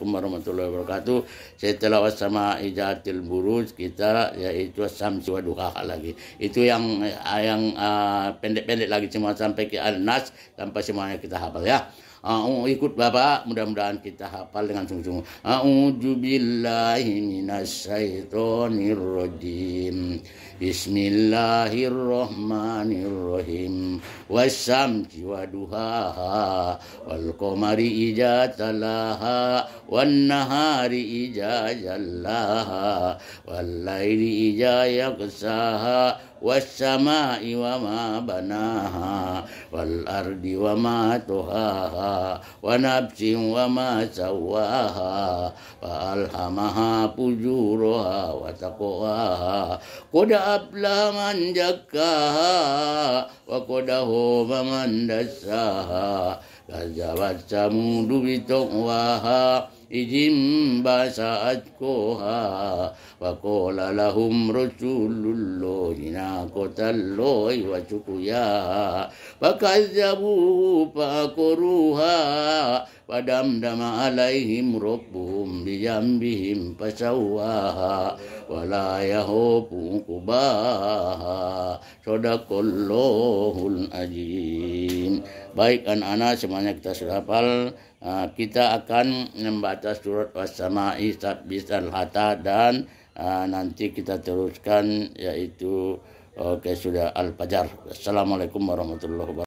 Assalamualaikum warahmatullahi wabarakatuh. Setelah sama ijatil buruj kita yaitu samsi wa lagi. Itu yang yang ah, pendek-pendek uh, lagi cuma sampai ke al-nas tanpa semuanya kita hafal ya. Uh, ikut Bapak, mudah-mudahan kita hafal dengan sungguh-sungguh. A'udzubillahi minasyaitonirrajim. Bismillahirrahmanirrahim. والشمس ودهاها والقمر إذا تلاها والنهار إذا جلاها والليل إذا يغشاها والسماء وما بناها والأرض وما طهاها ونفس وما سواها فألهمها فجورها وتقواها قد أبلى من زكاها وقده فمن دساها كذبت ثمود بتقواها إذ انبسعت كوها وقال لهم رسول الله ناقة الله وسقياها فكذبوه فأقروها فدمدم عليهم ربهم بجنبهم فسواها ولا يهوب عقباها Sodakallahul ajim. Baik anak-anak semuanya kita sudah hafal. Uh, kita akan membaca surat Wasamai Sabbisan Hatta dan uh, nanti kita teruskan yaitu Oke okay, sudah Al-Fajar. Assalamualaikum warahmatullahi wabarakatuh.